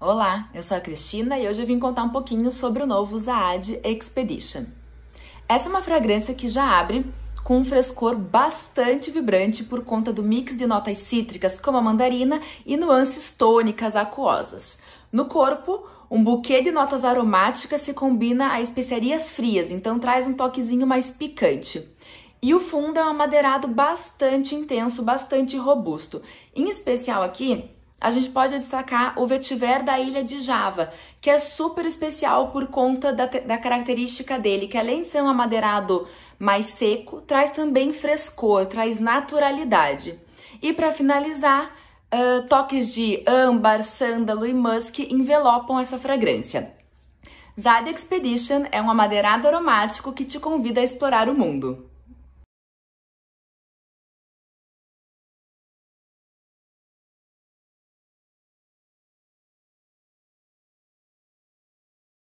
Olá, eu sou a Cristina e hoje eu vim contar um pouquinho sobre o novo Zaad Expedition. Essa é uma fragrância que já abre com um frescor bastante vibrante por conta do mix de notas cítricas como a mandarina e nuances tônicas aquosas. No corpo, um buquê de notas aromáticas se combina a especiarias frias, então traz um toquezinho mais picante. E o fundo é um madeirado bastante intenso, bastante robusto. Em especial aqui, a gente pode destacar o vetiver da ilha de Java, que é super especial por conta da, da, característica dele, que além de ser um amadeirado mais seco, traz também frescor, traz naturalidade. E para finalizar, uh, toques de âmbar, sândalo e musk envelopam essa fragrância. Zad Expedition é um amadeirado aromático que te convida a explorar o mundo.